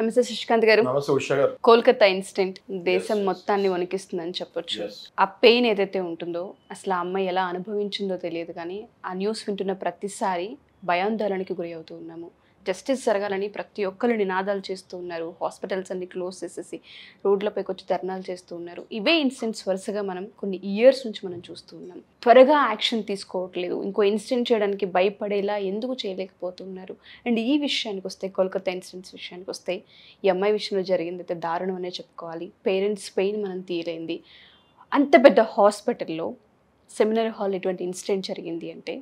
నమస్తే శశికాంత్ గారు కోల్కతా ఇన్సిడెంట్ దేశం మొత్తాన్ని వణికిస్తుందని చెప్పొచ్చు ఆ పెయిన్ ఏదైతే ఉంటుందో అసలు ఆ అమ్మాయి ఎలా అనుభవించిందో తెలియదు కానీ ఆ న్యూస్ వింటున్న ప్రతిసారి భయాందోళనకి గురి అవుతూ ఉన్నాము జస్టిస్ జరగాలని ప్రతి ఒక్కరు నినాదాలు చేస్తూ ఉన్నారు హాస్పిటల్స్ అన్ని క్లోజ్ చేసేసి రోడ్లపైకి వచ్చి ధర్నాలు చేస్తూ ఉన్నారు ఇవే ఇన్సిడెంట్స్ వరుసగా మనం కొన్ని ఇయర్స్ నుంచి మనం చూస్తూ ఉన్నాం త్వరగా యాక్షన్ తీసుకోవట్లేదు ఇంకో ఇన్సిడెంట్ చేయడానికి భయపడేలా ఎందుకు చేయలేకపోతున్నారు అండ్ ఈ విషయానికి వస్తే కోల్కతా ఇన్సిడెంట్స్ విషయానికి వస్తే ఈ అమ్మాయి విషయంలో జరిగింది అయితే దారుణం అనే చెప్పుకోవాలి పేరెంట్స్ పెయిన్ మనం తీయలేంది అంత పెద్ద హాస్పిటల్లో సెమినరీ హాల్ ఇటువంటి ఇన్సిడెంట్ జరిగింది అంటే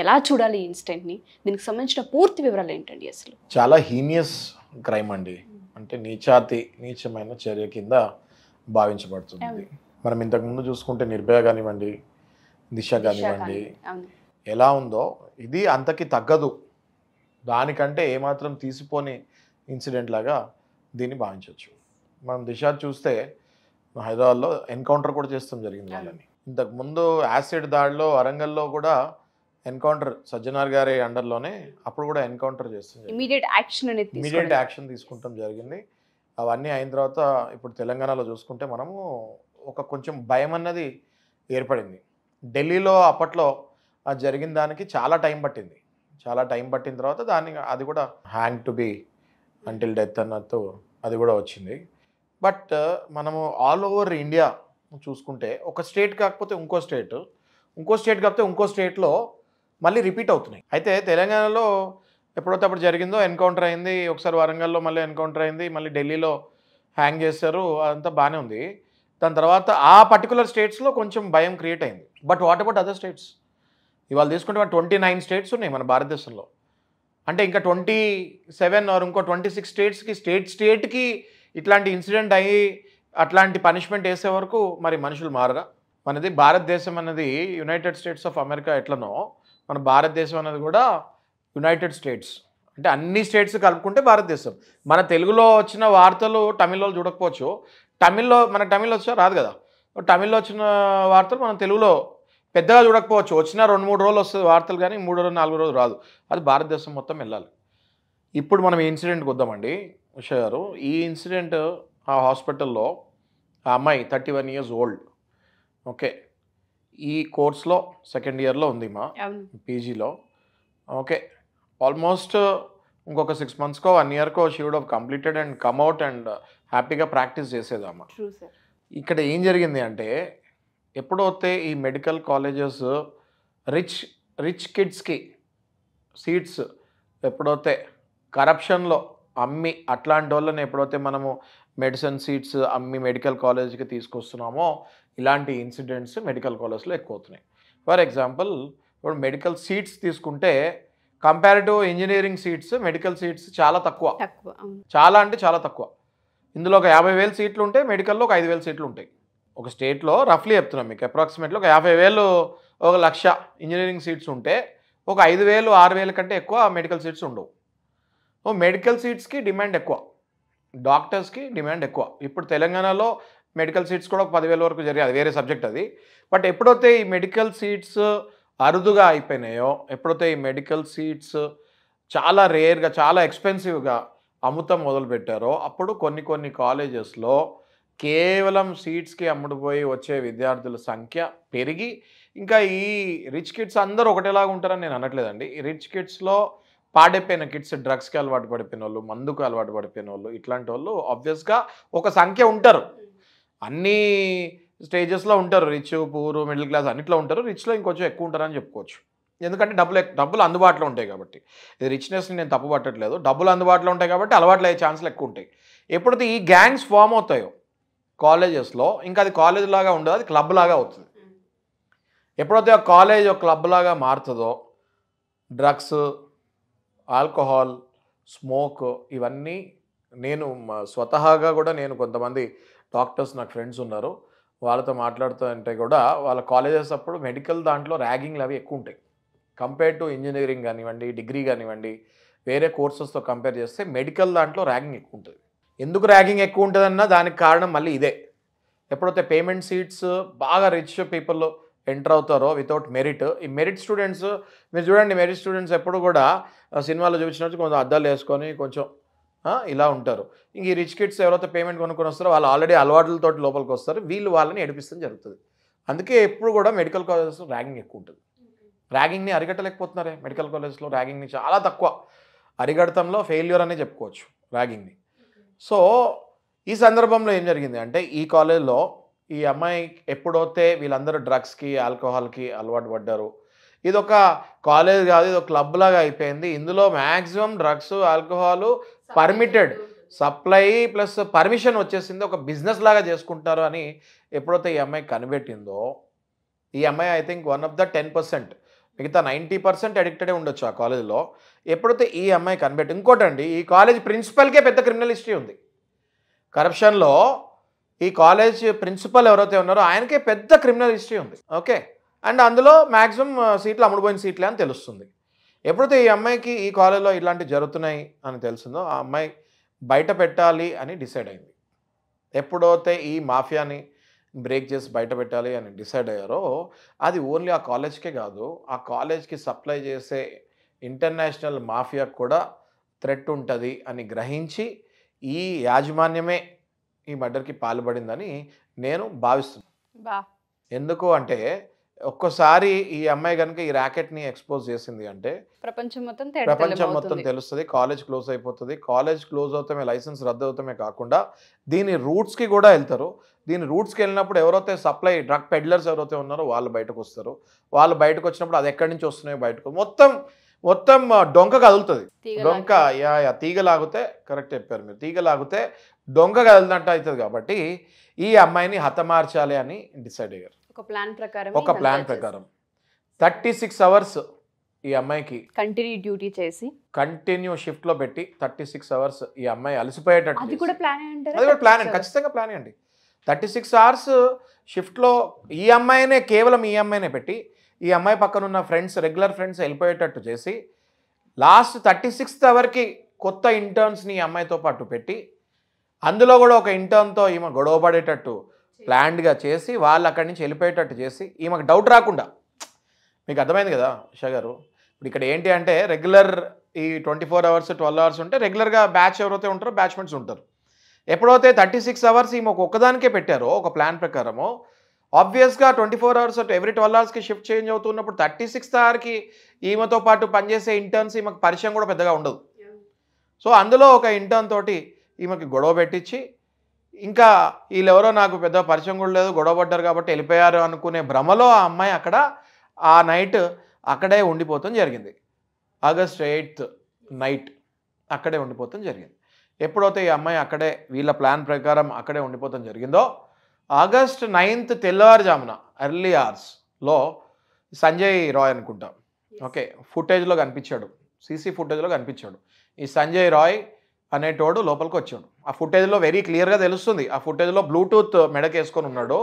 ఎలా చూడాలి ఇన్స్టెంట్ని దీనికి సంబంధించిన పూర్తి వివరాలు ఏంటండి అసలు చాలా హీనియస్ క్రైమ్ అండి hmm. అంటే నీచాతి నీచమైన చర్య కింద భావించబడుతుంది మనం ఇంతకుముందు చూసుకుంటే నిర్భయ కానివ్వండి దిశ కానివ్వండి ఎలా ఉందో ఇది అంతకి తగ్గదు దానికంటే ఏమాత్రం తీసిపోని ఇన్సిడెంట్ లాగా దీన్ని భావించవచ్చు మనం దిశ చూస్తే హైదరాబాద్లో ఎన్కౌంటర్ కూడా చేస్తాం జరిగింది వాళ్ళని ఇంతకుముందు యాసిడ్ దాడిలో వరంగల్లో కూడా ఎన్కౌంటర్ సజ్జనార్ గారి అండర్లోనే అప్పుడు కూడా ఎన్కౌంటర్ చేస్తుంది ఇమీడియట్ యాక్షన్ అనేది ఇమీడియట్ యాక్షన్ తీసుకుంటాం జరిగింది అవన్నీ అయిన తర్వాత ఇప్పుడు తెలంగాణలో చూసుకుంటే మనము ఒక కొంచెం భయం అన్నది ఏర్పడింది ఢిల్లీలో అప్పట్లో జరిగిన దానికి చాలా టైం పట్టింది చాలా టైం పట్టిన తర్వాత దాన్ని అది కూడా hang to be until death అన్నట్టు అది కూడా వచ్చింది బట్ మనము ఆల్ ఓవర్ ఇండియా చూసుకుంటే ఒక స్టేట్ కాకపోతే ఇంకో స్టేట్ ఇంకో స్టేట్ కాకపోతే ఇంకో స్టేట్లో మళ్ళీ రిపీట్ అవుతున్నాయి అయితే తెలంగాణలో ఎప్పుడైతే అప్పుడు జరిగిందో ఎన్కౌంటర్ అయింది ఒకసారి వరంగల్లో మళ్ళీ ఎన్కౌంటర్ అయింది మళ్ళీ ఢిల్లీలో హ్యాంగ్ చేశారు అదంతా బాగానే ఉంది దాని తర్వాత ఆ పర్టికులర్ స్టేట్స్లో కొంచెం భయం క్రియేట్ అయింది but what about other states ఇవాళ తీసుకుంటే మన ట్వంటీ నైన్ స్టేట్స్ ఉన్నాయి మన భారతదేశంలో అంటే ఇంకా ట్వంటీ సెవెన్ ఆర్ ఇంకో ట్వంటీ సిక్స్ స్టేట్స్కి స్టేట్ స్టేట్కి ఇట్లాంటి ఇన్సిడెంట్ అయ్యి అట్లాంటి పనిష్మెంట్ వేసే వరకు మరి మనుషులు మారరా మనది భారతదేశం అనేది యునైటెడ్ స్టేట్స్ ఆఫ్ అమెరికా ఎట్లనో మన భారతదేశం అనేది కూడా యునైటెడ్ స్టేట్స్ అంటే అన్ని స్టేట్స్ కలుపుకుంటే భారతదేశం మన తెలుగులో వచ్చిన వార్తలు తమిళ్లో చూడకపోవచ్చు తమిళ్లో మన తమిళ్ వచ్చినా రాదు కదా తమిళ్లో వచ్చిన వార్తలు మనం తెలుగులో పెద్దగా చూడకపోవచ్చు వచ్చిన రెండు మూడు రోజులు వస్తుంది వార్తలు కానీ మూడు రోజులు నాలుగు రోజులు రాదు అది భారతదేశం మొత్తం వెళ్ళాలి ఇప్పుడు మనం ఇన్సిడెంట్కి వద్దామండి ఉషా గారు ఈ ఇన్సిడెంట్ ఆ హాస్పిటల్లో ఆ అమ్మాయి thirty one years old okay ఈ కోర్స్లో సెకండ్ ఇయర్లో ఉంది మా పీజీలో ఓకే ఆల్మోస్ట్ ఇంకొక సిక్స్ మంత్స్కో వన్ ఇయర్కో she would completed and come out and హ్యాపీగా ప్రాక్టీస్ చేసేదమ్మ ఇక్కడ ఏం జరిగింది అంటే ఎప్పుడైతే ఈ మెడికల్ కాలేజెస్ రిచ్ రిచ్ కిడ్స్కి సీట్స్ ఎప్పుడైతే కరప్షన్లో అమ్మి అట్లాంటి వాళ్ళని ఎప్పుడైతే మనము మెడిసిన్ సీట్స్ అమ్మి మెడికల్ కాలేజ్కి తీసుకొస్తున్నామో ఇలాంటి ఇన్సిడెంట్స్ మెడికల్ కాలేజ్లో ఎక్కువ అవుతున్నాయి ఫర్ ఎగ్జాంపుల్ ఇప్పుడు మెడికల్ సీట్స్ తీసుకుంటే comparative engineering seats medical seats చాలా తక్కువ చాలా అంటే చాలా తక్కువ ఇందులో ఒక యాభై వేల సీట్లు ఉంటే మెడికల్లో ఒక ఐదు వేల సీట్లు ఉంటాయి ఒక స్టేట్లో రఫ్లీ చెప్తున్నాం మీకు అప్రాక్సిమేట్లీ ఒక యాభై వేలు ఒక లక్ష ఇంజనీరింగ్ సీట్స్ ఉంటే ఒక ఐదు వేలు ఆరు వేల కంటే ఎక్కువ మెడికల్ సీట్స్ ఉండవు ఓ మెడికల్ సీట్స్కి డిమాండ్ ఎక్కువ డాక్టర్స్కి డిమాండ్ ఎక్కువ ఇప్పుడు తెలంగాణలో మెడికల్ సీట్స్ కూడా ఒక పదివేల వరకు జరిగాయి అది వేరే సబ్జెక్ట్ అది బట్ ఎప్పుడైతే ఈ మెడికల్ సీట్స్ అరుదుగా అయిపోయినాయో ఎప్పుడైతే ఈ మెడికల్ సీట్స్ చాలా రేర్గా చాలా ఎక్స్పెన్సివ్గా అమ్ముతం మొదలుపెట్టారో అప్పుడు కొన్ని కొన్ని కాలేజెస్లో కేవలం సీట్స్కి అమ్ముడుపోయి వచ్చే విద్యార్థుల సంఖ్య పెరిగి ఇంకా ఈ రిచ్ కిడ్స్ అందరూ ఒకటేలాగా ఉంటారని నేను అనట్లేదండి ఈ రిచ్ కిడ్స్లో పాడైపోయిన కిడ్స్ డ్రగ్స్కి అలవాటు పడిపోయిన వాళ్ళు మందుకు అలవాటు పడిపోయిన వాళ్ళు ఇట్లాంటి వాళ్ళు ఆబ్వియస్గా ఒక సంఖ్య ఉంటారు అన్నీ స్టేజెస్లో ఉంటారు రిచ్ పూర్ మిడిల్ క్లాస్ అన్నిట్లో ఉంటారు రిచ్లో ఇంకొంచెం ఎక్కువ ఉంటారని చెప్పుకోవచ్చు ఎందుకంటే డబ్బులు డబ్బులు అందుబాటులో ఉంటాయి కాబట్టి ఇది రిచ్నెస్ని నేను తప్పు పట్టట్లేదు డబ్బులు అందుబాటులో ఉంటాయి కాబట్టి అలవాట్లు అయ్యే ఛాన్సులు ఎక్కువ ఉంటాయి ఎప్పుడైతే ఈ గ్యాంగ్స్ ఫామ్ అవుతాయో కాలేజెస్లో ఇంకా అది కాలేజ్ లాగా ఉండదు అది క్లబ్ లాగా అవుతుంది ఎప్పుడైతే ఆ కాలేజ్ క్లబ్లాగా క్లబ్ లాగా మారుతుందో డ్రగ్స్ ఆల్కహాల్ స్మోక్ ఇవన్నీ నేను స్వతహాగా కూడా నేను కొంతమంది డాక్టర్స్ నాకు ఫ్రెండ్స్ ఉన్నారు వాళ్ళతో మాట్లాడుతుంటే కూడా వాళ్ళ కాలేజెస్ అప్పుడు మెడికల్ దాంట్లో ర్యాగింగ్లు అవి ఎక్కువ ఉంటాయి కంపేర్ టు ఇంజనీరింగ్ కానివ్వండి డిగ్రీ కానివ్వండి వేరే కోర్సెస్తో కంపేర్ చేస్తే మెడికల్ దాంట్లో ర్యాగింగ్ ఎక్కువ ఉంటుంది ఎందుకు ర్యాగింగ్ ఎక్కువ ఉంటుందన్నా దానికి కారణం మళ్ళీ ఇదే ఎప్పుడైతే పేమెంట్ సీట్స్ బాగా రిచ్ పీపుల్ ఎంటర్ అవుతారో వితౌట్ మెరిట్ ఈ మెరిట్ స్టూడెంట్స్ మీరు చూడండి మెరిట్ స్టూడెంట్స్ ఎప్పుడు కూడా సినిమాలో చూపించినట్టు కొంచెం అద్దాలు వేసుకొని కొంచెం ఇలా ఉంటారు ఇంక ఈ రిచ్ కిడ్స్ ఎవరైతే పేమెంట్ కొనుక్కొని వస్తారో వాళ్ళు ఆల్రెడీ అలవాట్లతో లోపలికి వస్తారు వీళ్ళు వాళ్ళని ఏడిపిస్తాం జరుగుతుంది అందుకే ఎప్పుడు కూడా మెడికల్ కాలేజెస్లో ర్యాగింగ్ ఎక్కువ ఉంటుంది ర్యాగింగ్ని అరిగట్టలేకపోతున్నారే మెడికల్ కాలేజెస్లో ర్యాగింగ్ని చాలా తక్కువ అరిగడతంలో ఫెయిల్యూర్ అనే చెప్పుకోవచ్చు ర్యాగింగ్ని సో ఈ సందర్భంలో ఏం జరిగింది అంటే ఈ కాలేజ్లో ఈ అమ్మాయి ఎప్పుడైతే వీళ్ళందరూ డ్రగ్స్కి ఆల్కహాల్కి అలవాటు పడ్డారు ఇది ఒక కాలేజ్ కాదు ఇది ఒక క్లబ్ లాగా అయిపోయింది ఇందులో maximum drugs alcohol permitted supply plus permission వచ్చేసింది ఒక బిజినెస్ లాగా చేసుకుంటారు అని ఎప్పుడైతే ఈ అమ్మాయి కనిపెట్టిందో ఈ అమ్మాయి I think one of the ten percent మిగతా నైంటీ పర్సెంట్ అడిక్టెడే ఉండొచ్చు ఆ కాలేజీలో ఎప్పుడైతే ఈ అమ్మాయి కనిపెట్టి ఇంకోటండి ఈ కాలేజ్ ప్రిన్సిపల్కే పెద్ద క్రిమినల్ హిస్టరీ ఉంది కరప్షన్లో ఈ కాలేజ్ ప్రిన్సిపల్ ఎవరైతే ఉన్నారో ఆయనకే పెద్ద క్రిమినల్ హిస్టరీ ఉంది ఓకే అండ్ అందులో మ్యాక్సిమం సీట్లు అమ్ముడుపోయిన సీట్లే అని తెలుస్తుంది ఎప్పుడైతే ఈ అమ్మాయికి ఈ కాలేజ్లో ఇలాంటివి జరుగుతున్నాయి అని తెలిసిందో ఆ అమ్మాయి బయట పెట్టాలి అని డిసైడ్ అయింది ఎప్పుడైతే ఈ మాఫియాని బ్రేక్ చేసి బయట పెట్టాలి అని డిసైడ్ అయ్యారో అది ఓన్లీ ఆ కాలేజ్కే కాదు ఆ కాలేజ్కి సప్లై చేసే ఇంటర్నేషనల్ మాఫియా కూడా థ్రెట్ ఉంటుంది అని గ్రహించి ఈ యాజమాన్యమే ఈ మర్డర్కి పాల్పడిందని నేను భావిస్తున్నాను ఎందుకు అంటే ఒక్కోసారి ఈ అమ్మాయి కనుక ఈ ని ఎక్స్పోజ్ చేసింది అంటే ప్రపంచం మొత్తం ప్రపంచం మొత్తం తెలుస్తుంది కాలేజ్ క్లోజ్ అయిపోతుంది కాలేజ్ క్లోజ్ అవుతామే లైసెన్స్ రద్దు అవుతామే కాకుండా దీని రూట్స్ కి కూడా వెళ్తారు దీని రూట్స్కి వెళ్ళినప్పుడు ఎవరైతే సప్లై డ్రగ్ పెడ్లర్స్ ఎవరైతే ఉన్నారో వాళ్ళు బయటకు వస్తారు వాళ్ళు బయటకు వచ్చినప్పుడు అది ఎక్కడి నుంచి వస్తున్నాయో బయటకు మొత్తం మొత్తం డొంక కదులుతుంది డొంక యా యా తీగ లాగితే కరెక్ట్ చెప్పారు మీరు తీగ లాగితే డొంక కదలంట అవుతుంది కాబట్టి ఈ అమ్మాయిని హతమార్చాలి అని డిసైడ్ అయ్యారు ఒక ప్లాన్ ప్రకారం ఒక ప్లాన్ ప్రకారం థర్టీ సిక్స్ అవర్స్ ఈ అమ్మాయికి కంటిన్యూ డ్యూటీ చేసి కంటిన్యూ షిఫ్ట్ లో పెట్టి థర్టీ సిక్స్ అవర్స్ ఈ అమ్మాయి అలసిపోయేటట్టు అది కూడా ప్లాన్ అది కూడా ప్లాన్ అండి ఖచ్చితంగా ప్లాన్ అండి థర్టీ సిక్స్ అవర్స్ షిఫ్ట్లో ఈ అమ్మాయినే కేవలం ఈ అమ్మాయినే పెట్టి ఈ అమ్మాయి పక్కన ఉన్న ఫ్రెండ్స్ రెగ్యులర్ ఫ్రెండ్స్ వెళ్ళిపోయేటట్టు చేసి లాస్ట్ థర్టీ సిక్స్త్ అవర్కి కొత్త ఇంటర్న్స్ని ఈ అమ్మాయితో పాటు పెట్టి అందులో కూడా ఒక ఇంటర్న్తో ఈమె గొడవపడేటట్టు ప్లాండ్గా చేసి వాళ్ళు అక్కడి నుంచి వెళ్ళిపోయేటట్టు చేసి ఈమెకు డౌట్ రాకుండా మీకు అర్థమైంది కదా గారు ఇప్పుడు ఇక్కడ ఏంటి అంటే రెగ్యులర్ ఈ twenty four hours twelve hours ఉంటే రెగ్యులర్గా బ్యాచ్ ఎవరైతే ఉంటారో బ్యాచ్మెంట్స్ ఉంటారు ఎప్పుడైతే థర్టీ సిక్స్ అవర్స్ ఈమె ఒక్కదానికే పెట్టారో ఒక ప్లాన్ ప్రకారము ఆబ్వియస్గా ట్వంటీ ఫోర్ అవర్స్ అటు ఎవ్రీ ట్వెల్వ్ అవర్స్కి షిఫ్ట్ చేంజ్ అవుతున్నప్పుడు థర్టీ సిక్స్త్ అవర్కి ఈమెతో పాటు పనిచేసే ఇంటర్న్స్ ఈమెకు పరిచయం కూడా పెద్దగా ఉండదు సో అందులో ఒక ఇంటర్న్ తోటి ఈమెకి గొడవ పెట్టించి ఇంకా వీళ్ళెవరో నాకు పెద్ద పరిచయం కూడా లేదు గొడవ పడ్డారు కాబట్టి వెళ్ళిపోయారు అనుకునే భ్రమలో ఆ అమ్మాయి అక్కడ ఆ నైట్ అక్కడే ఉండిపోతాం జరిగింది ఆగస్ట్ ఎయిత్ నైట్ అక్కడే ఉండిపోతాం జరిగింది ఎప్పుడైతే ఈ అమ్మాయి అక్కడే వీళ్ళ ప్లాన్ ప్రకారం అక్కడే ఉండిపోతాం జరిగిందో ఆగస్ట్ నైన్త్ తెల్లవారుజామున ఎర్లీ అవర్స్లో సంజయ్ రాయ్ అనుకుంటాం ఓకే ఫుటేజ్లో కనిపించాడు సీసీ ఫుటేజ్లో కనిపించాడు ఈ సంజయ్ రాయ్ అనేటోడు లోపలికి వచ్చాడు ఆ ఫుటేజ్లో వెరీ క్లియర్గా తెలుస్తుంది ఆ ఫుటేజ్లో బ్లూటూత్ మెడకేసుకొని ఉన్నాడు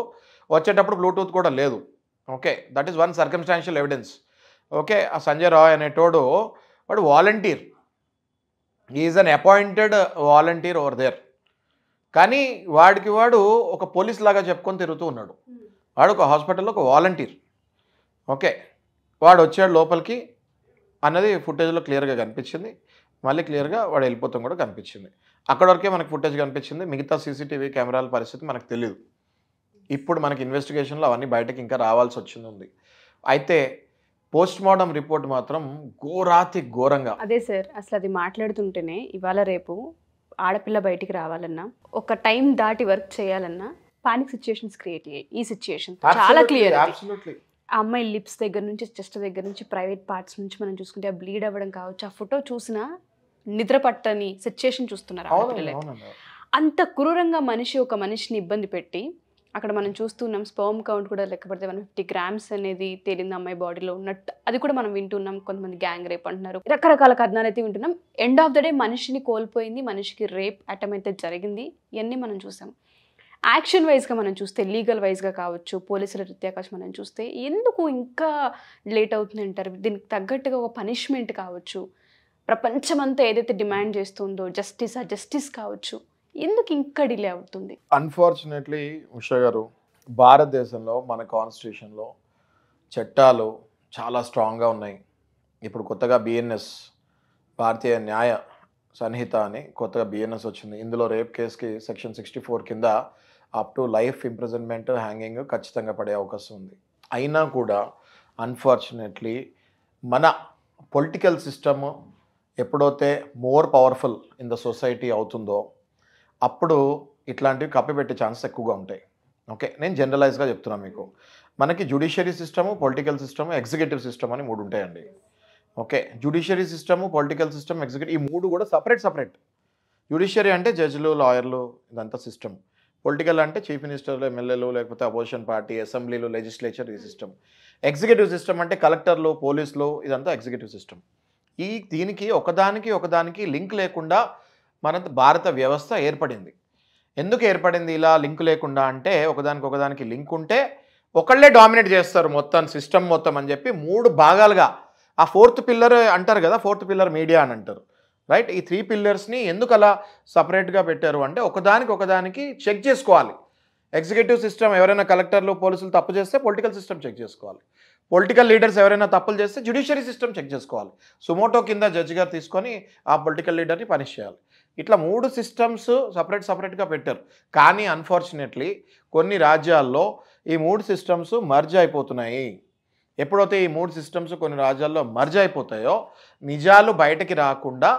వచ్చేటప్పుడు బ్లూటూత్ కూడా లేదు okay that is one circumstantial evidence okay ఆ సంజయ్ రాయ్ అనేటోడు వాడు volunteer is an appointed volunteer over there కానీ వాడికి వాడు ఒక పోలీస్ లాగా చెప్పుకొని తిరుగుతూ ఉన్నాడు వాడు ఒక హాస్పిటల్లో ఒక వాలంటీర్ ఓకే వాడు వచ్చాడు లోపలికి అన్నది ఫుటేజ్లో క్లియర్గా కనిపించింది మళ్ళీ క్లియర్గా వాడు వెళ్ళిపోతాం కూడా కనిపించింది అక్కడ వరకే మనకు ఫుటేజ్ కనిపించింది మిగతా సీసీటీవీ కెమెరాల పరిస్థితి మనకు తెలియదు ఇప్పుడు మనకి ఇన్వెస్టిగేషన్లో అవన్నీ బయటకి ఇంకా రావాల్సి వచ్చింది ఉంది అయితే పోస్ట్ మార్టం రిపోర్ట్ మాత్రం ఘోరాతి ఘోరంగా అదే సార్ అసలు అది మాట్లాడుతుంటేనే ఇవాళ రేపు ఆడపిల్ల బయటికి రావాలన్నా ఒక టైం దాటి వర్క్ చేయాలన్నా పానిక్ సిచ్యుయేషన్స్ క్రియేట్ అయ్యాయి ఈ సిచ్యుయేషన్ చాలా క్లియర్ ఆ అమ్మాయి లిప్స్ దగ్గర నుంచి చెస్ట్ దగ్గర నుంచి ప్రైవేట్ పార్ట్స్ నుంచి మనం చూసుకుంటే ఆ బ్లీడ్ అవ్వడం కావచ్చు ఆ ఫోటో చూసినా నిద్ర పట్టని సిచ్యుయేషన్ చూస్తున్నారు అంత క్రూరంగా మనిషి ఒక మనిషిని ఇబ్బంది పెట్టి అక్కడ మనం చూస్తున్నాం స్పర్మ్ కౌంట్ కూడా లెక్కపడితే వన్ ఫిఫ్టీ గ్రామ్స్ అనేది తేలింది అమ్మాయి బాడీలో ఉన్నట్టు అది కూడా మనం వింటున్నాం కొంతమంది గ్యాంగ్ రేప్ అంటున్నారు రకరకాల కథనాలు అయితే వింటున్నాం ఎండ్ ఆఫ్ ద డే మనిషిని కోల్పోయింది మనిషికి రేప్ అటమ్ అయితే జరిగింది ఇవన్నీ మనం చూసాం యాక్షన్ వైజ్గా మనం చూస్తే లీగల్ వైజ్గా కావచ్చు పోలీసుల రిత్యాకాశం మనం చూస్తే ఎందుకు ఇంకా లేట్ అవుతుంది అంటారు దీనికి తగ్గట్టుగా ఒక పనిష్మెంట్ కావచ్చు ప్రపంచమంతా ఏదైతే డిమాండ్ చేస్తుందో జస్టిస్ ఆ జస్టిస్ కావచ్చు ఎందుకు ఇంకా డిలే అవుతుంది అన్ఫార్చునేట్లీ ఉషా గారు భారతదేశంలో మన కాన్స్టిట్యూషన్లో చట్టాలు చాలా స్ట్రాంగ్గా ఉన్నాయి ఇప్పుడు కొత్తగా బిఎన్ఎస్ భారతీయ న్యాయ సన్నిహిత అని కొత్తగా బిఎన్ఎస్ వచ్చింది ఇందులో రేప్ కేసుకి సెక్షన్ సిక్స్టీ ఫోర్ కింద up to life imprisonment hanging ఖచ్చితంగా పడే అవకాశం ఉంది అయినా కూడా అన్ఫార్చునేట్లీ మన పొలిటికల్ సిస్టము ఎప్పుడైతే more powerful in the society అవుతుందో అప్పుడు ఇట్లాంటివి కప్పిపెట్టే ఛాన్స్ ఎక్కువగా ఉంటాయి ఓకే నేను జనరలైజ్గా చెప్తున్నాను మీకు మనకి judiciary system political system executive system అని మూడు ఉంటాయండి okay judiciary system political system executive ఈ మూడు కూడా సపరేట్ సపరేట్ జ్యుడిషియరీ అంటే జడ్జిలు లాయర్లు ఇదంతా సిస్టమ్ పొలిటికల్ అంటే చీఫ్ మినిస్టర్లు ఎమ్మెల్యేలు లేకపోతే అపోజిషన్ పార్టీ అసెంబ్లీలు లెజిస్లేచర్ ఈ సిస్టమ్ ఎగ్జిక్యూటివ్ సిస్టమ్ అంటే కలెక్టర్లు పోలీసులు ఇదంతా ఎగ్జిక్యూటివ్ సిస్టమ్ ఈ దీనికి ఒకదానికి ఒకదానికి లింక్ లేకుండా మన భారత వ్యవస్థ ఏర్పడింది ఎందుకు ఏర్పడింది ఇలా లింక్ లేకుండా అంటే ఒకదానికి ఒకదానికి లింక్ ఉంటే ఒకళ్ళే డామినేట్ చేస్తారు మొత్తం సిస్టమ్ మొత్తం అని చెప్పి మూడు భాగాలుగా ఆ ఫోర్త్ పిల్లర్ అంటారు కదా ఫోర్త్ పిల్లర్ మీడియా అని అంటారు రైట్ ఈ త్రీ పిల్లర్స్ని ఎందుకు అలా సపరేట్గా పెట్టారు అంటే ఒకదానికి ఒకదానికి చెక్ చేసుకోవాలి ఎగ్జిక్యూటివ్ సిస్టమ్ ఎవరైనా కలెక్టర్లు పోలీసులు తప్పు చేస్తే పొలిటికల్ సిస్టమ్ చెక్ చేసుకోవాలి పొలిటికల్ లీడర్స్ ఎవరైనా తప్పులు చేస్తే జ్యుడిషియరీ సిస్టమ్ చెక్ చేసుకోవాలి సుమోటో కింద జడ్జి గారు తీసుకొని ఆ పొలిటికల్ లీడర్ని పనిష్ చేయాలి ఇట్లా మూడు సిస్టమ్స్ సపరేట్ సపరేట్గా పెట్టారు కానీ అన్ఫార్చునేట్లీ కొన్ని రాజ్యాల్లో ఈ మూడు సిస్టమ్స్ మర్జ్ అయిపోతున్నాయి ఎప్పుడైతే ఈ మూడు సిస్టమ్స్ కొన్ని రాజ్యాల్లో మర్జ్ అయిపోతాయో నిజాలు బయటకి రాకుండా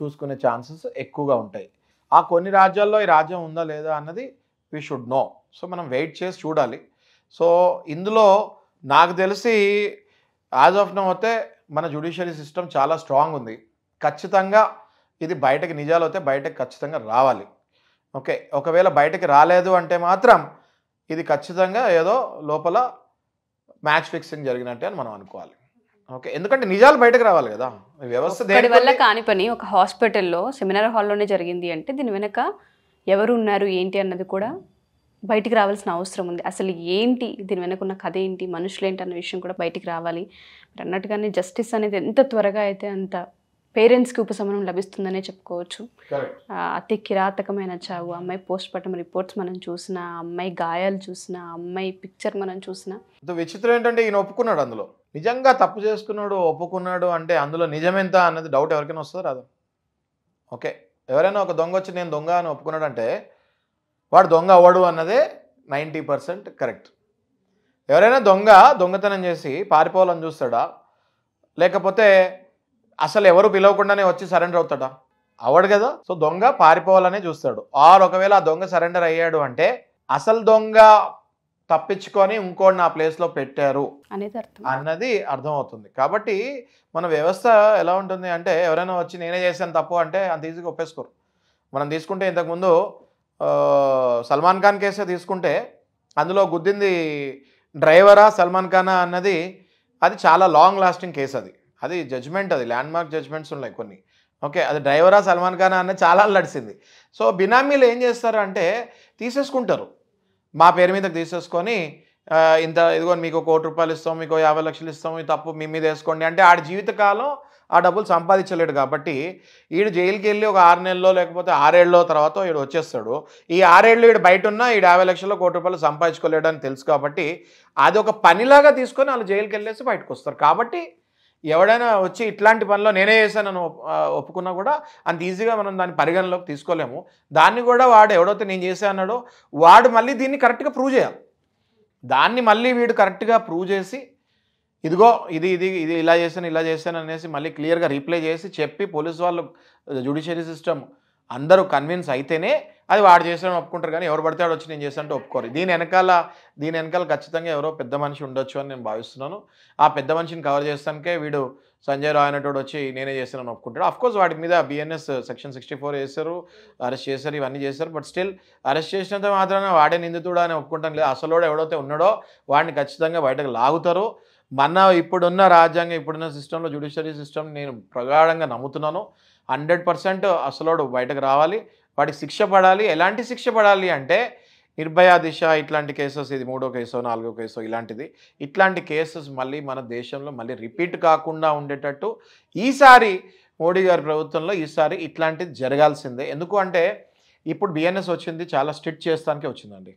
చూసుకునే ఛాన్సెస్ ఎక్కువగా ఉంటాయి ఆ కొన్ని రాజ్యాల్లో ఈ రాజ్యం ఉందా లేదా అన్నది వీ షుడ్ నో సో మనం వెయిట్ చేసి చూడాలి సో ఇందులో నాకు తెలిసి యాజ్ ఆఫ్ నో అయితే మన జ్యుడిషియరీ సిస్టమ్ చాలా స్ట్రాంగ్ ఉంది ఖచ్చితంగా ఇది బయటకి నిజాలు అయితే బయటకు ఖచ్చితంగా రావాలి ఓకే ఒకవేళ బయటకి రాలేదు అంటే మాత్రం ఇది ఖచ్చితంగా ఏదో లోపల మ్యాచ్ ఫిక్సింగ్ జరిగినట్టే అని మనం అనుకోవాలి ఓకే ఎందుకంటే నిజాలు బయటకు రావాలి కదా వ్యవస్థ వల్ల కాని పని ఒక హాస్పిటల్లో సెమినార్ హాల్లోనే జరిగింది అంటే దీని వెనక ఎవరు ఉన్నారు ఏంటి అన్నది కూడా బయటికి రావాల్సిన అవసరం ఉంది అసలు ఏంటి దీని వెనకున్న కథ ఏంటి మనుషులు ఏంటి అన్న విషయం కూడా బయటికి రావాలి అన్నట్టుగానే జస్టిస్ అనేది ఎంత త్వరగా అయితే అంత పేరెంట్స్కి ఉపశమనం లభిస్తుందనే చెప్పుకోవచ్చు అతి కిరాతకమైన చావు అమ్మాయి పోస్ట్ మార్టం రిపోర్ట్స్ మనం చూసిన అమ్మాయి గాయాలు చూసిన అమ్మాయి పిక్చర్ మనం చూసిన విచిత్రం ఏంటంటే ఈయన ఒప్పుకున్నాడు అందులో నిజంగా తప్పు చేసుకున్నాడు ఒప్పుకున్నాడు అంటే అందులో నిజమెంత అన్నది డౌట్ ఎవరికైనా వస్తుంది రాదు ఓకే ఎవరైనా ఒక దొంగ వచ్చి నేను దొంగ అని ఒప్పుకున్నాడంటే వాడు దొంగ అవ్వడు అన్నదే నైంటీ పర్సెంట్ కరెక్ట్ ఎవరైనా దొంగ దొంగతనం చేసి పారిపోవాలని చూస్తాడా లేకపోతే అసలు ఎవరు పిలవకుండానే వచ్చి సరెండర్ అవుతాడా అవడు కదా సో దొంగ పారిపోవాలనే చూస్తాడు ఆరు ఒకవేళ ఆ దొంగ సరెండర్ అయ్యాడు అంటే అసలు దొంగ తప్పించుకొని ఇంకోటి నా ప్లేస్లో పెట్టారు అనేది అన్నది అర్థమవుతుంది కాబట్టి మన వ్యవస్థ ఎలా ఉంటుంది అంటే ఎవరైనా వచ్చి నేనే చేశాను తప్పు అంటే అంత ఈజీగా ఒప్పేసుకోరు మనం తీసుకుంటే ఇంతకుముందు సల్మాన్ ఖాన్ కేసే తీసుకుంటే అందులో గుద్దింది డ్రైవరా సల్మాన్ ఖానా అన్నది అది చాలా లాంగ్ లాస్టింగ్ కేసు అది అది జడ్జ్మెంట్ అది ల్యాండ్మార్క్ జడ్జ్మెంట్స్ ఉన్నాయి కొన్ని ఓకే అది డ్రైవరా సల్మాన్ ఖానా అన్నది చాలా నడిచింది సో బినామీలు ఏం చేస్తారు అంటే తీసేసుకుంటారు మా పేరు మీదకి తీసేసుకొని ఇంత ఇదిగో మీకు కోటి రూపాయలు ఇస్తాం మీకు యాభై లక్షలు ఇస్తాం ఈ తప్పు మీ మీద వేసుకోండి అంటే ఆడి జీవితకాలం ఆ డబ్బులు సంపాదించలేడు కాబట్టి ఈడు జైలుకి వెళ్ళి ఒక ఆరు నెలల్లో లేకపోతే ఆరేళ్ళలో తర్వాత ఈడు వచ్చేస్తాడు ఈ ఆరేళ్ళు ఈడు బయట ఉన్నా ఈడు యాభై లక్షల్లో కోటి రూపాయలు సంపాదించుకోలేడు అని తెలుసు కాబట్టి అది ఒక పనిలాగా తీసుకొని వాళ్ళు జైలుకి వెళ్ళేసి బయటకు వస్తారు కాబట్టి ఎవడైనా వచ్చి ఇట్లాంటి పనిలో నేనే చేశానని ఒప్పుకున్నా కూడా అంత ఈజీగా మనం దాన్ని పరిగణలోకి తీసుకోలేము దాన్ని కూడా వాడు ఎవడైతే నేను చేశా అన్నాడో వాడు మళ్ళీ దీన్ని కరెక్ట్గా ప్రూవ్ చేయాలి దాన్ని మళ్ళీ వీడు కరెక్ట్గా ప్రూవ్ చేసి ఇదిగో ఇది ఇది ఇది ఇలా చేశాను ఇలా చేశాను అనేసి మళ్ళీ క్లియర్గా రీప్లై చేసి చెప్పి పోలీస్ వాళ్ళు జ్యుడిషియరీ సిస్టమ్ అందరూ కన్విన్స్ అయితేనే అది వాడు చేసాడని ఒప్పుకుంటారు కానీ ఎవరు పడితే వాడు వచ్చి నేను చేస్తానంటే ఒప్పుకోరు దీని వెనకాల దీని వెనకాల ఖచ్చితంగా ఎవరో పెద్ద మనిషి ఉండొచ్చు అని నేను భావిస్తున్నాను ఆ పెద్ద మనిషిని కవర్ చేస్తానికే వీడు సంజయ్ రాయ్ అనేటోడు వచ్చి నేనే చేశానని ఒప్పుకుంటాడు అఫ్కోర్స్ వాటి మీద బిఎన్ఎస్ సెక్షన్ సిక్స్టీ ఫోర్ చేశారు అరెస్ట్ చేశారు ఇవన్నీ చేశారు బట్ స్టిల్ అరెస్ట్ చేసినంత మాత్రాన వాడే నిందితుడు అని ఒప్పుకుంటాం లేదు అసలు ఎవడైతే ఉన్నాడో వాడిని ఖచ్చితంగా బయటకు లాగుతారు మన ఇప్పుడున్న రాజ్యాంగం ఇప్పుడున్న సిస్టంలో జ్యుడిషియరీ సిస్టమ్ నేను ప్రగాఢంగా నమ్ముతున్నాను హండ్రెడ్ పర్సెంట్ అసలు బయటకు రావాలి వాడికి శిక్ష పడాలి ఎలాంటి శిక్ష పడాలి అంటే నిర్భయ దిశ ఇట్లాంటి కేసెస్ ఇది మూడో కేసో నాలుగో కేసో ఇలాంటిది ఇట్లాంటి కేసెస్ మళ్ళీ మన దేశంలో మళ్ళీ రిపీట్ కాకుండా ఉండేటట్టు ఈసారి మోడీ గారి ప్రభుత్వంలో ఈసారి ఇట్లాంటిది జరగాల్సిందే ఎందుకు అంటే ఇప్పుడు బిఎన్ఎస్ వచ్చింది చాలా స్ట్రిక్ట్ చేస్తానికి వచ్చిందండి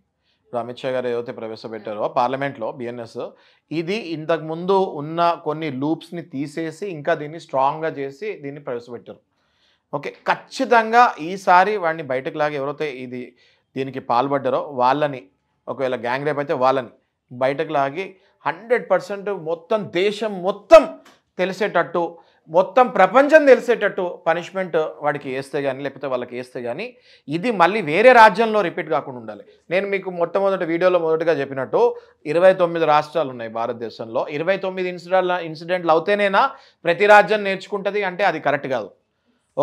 ఇప్పుడు అమిత్ షా గారు ఏదైతే ప్రవేశపెట్టారో పార్లమెంట్లో బిఎన్ఎస్ ఇది ఇంతకుముందు ఉన్న కొన్ని లూప్స్ని తీసేసి ఇంకా దీన్ని స్ట్రాంగ్గా చేసి దీన్ని ప్రవేశపెట్టారు ఓకే ఖచ్చితంగా ఈసారి వాడిని బయటకు లాగా ఎవరైతే ఇది దీనికి పాల్పడ్డారో వాళ్ళని ఒకవేళ గ్యాంగ్ రేప్ అయితే వాళ్ళని బయటకు లాగి హండ్రెడ్ పర్సెంట్ మొత్తం దేశం మొత్తం తెలిసేటట్టు మొత్తం ప్రపంచం తెలిసేటట్టు పనిష్మెంట్ వాడికి వేస్తే కానీ లేకపోతే వాళ్ళకి వేస్తే కానీ ఇది మళ్ళీ వేరే రాజ్యంలో రిపీట్ కాకుండా ఉండాలి నేను మీకు మొట్టమొదటి వీడియోలో మొదటగా చెప్పినట్టు ఇరవై తొమ్మిది రాష్ట్రాలు ఉన్నాయి భారతదేశంలో ఇరవై తొమ్మిది ఇన్సిడెంట్ ఇన్సిడెంట్లు అవుతేనేనా ప్రతి రాజ్యం నేర్చుకుంటుంది అంటే అది కరెక్ట్ కాదు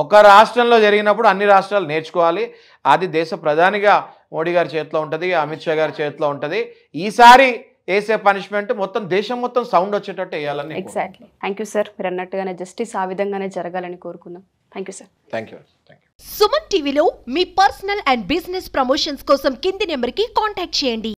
ఒక రాష్ట్రంలో జరిగినప్పుడు అన్ని రాష్ట్రాలు నేర్చుకోవాలి అది దేశ ప్రధానిగా మోడీ గారి చేతిలో ఉంటుంది అమిత్ షా గారి చేతిలో ఉంటుంది ఈసారి వేసే పనిష్మెంట్ మొత్తం దేశం మొత్తం సౌండ్ వచ్చేటట్టు వేయాలని ఎగ్జాక్ట్లీ థ్యాంక్ యూ సార్ మీరు అన్నట్టుగానే జస్టిస్ ఆ విధంగానే జరగాలని కోరుకుందాం thank you sir thank you Suman టీవీలో మీ పర్సనల్ అండ్ బిజినెస్ ప్రమోషన్స్ కోసం కింది నెంబర్కి కాంటాక్ట్ చేయండి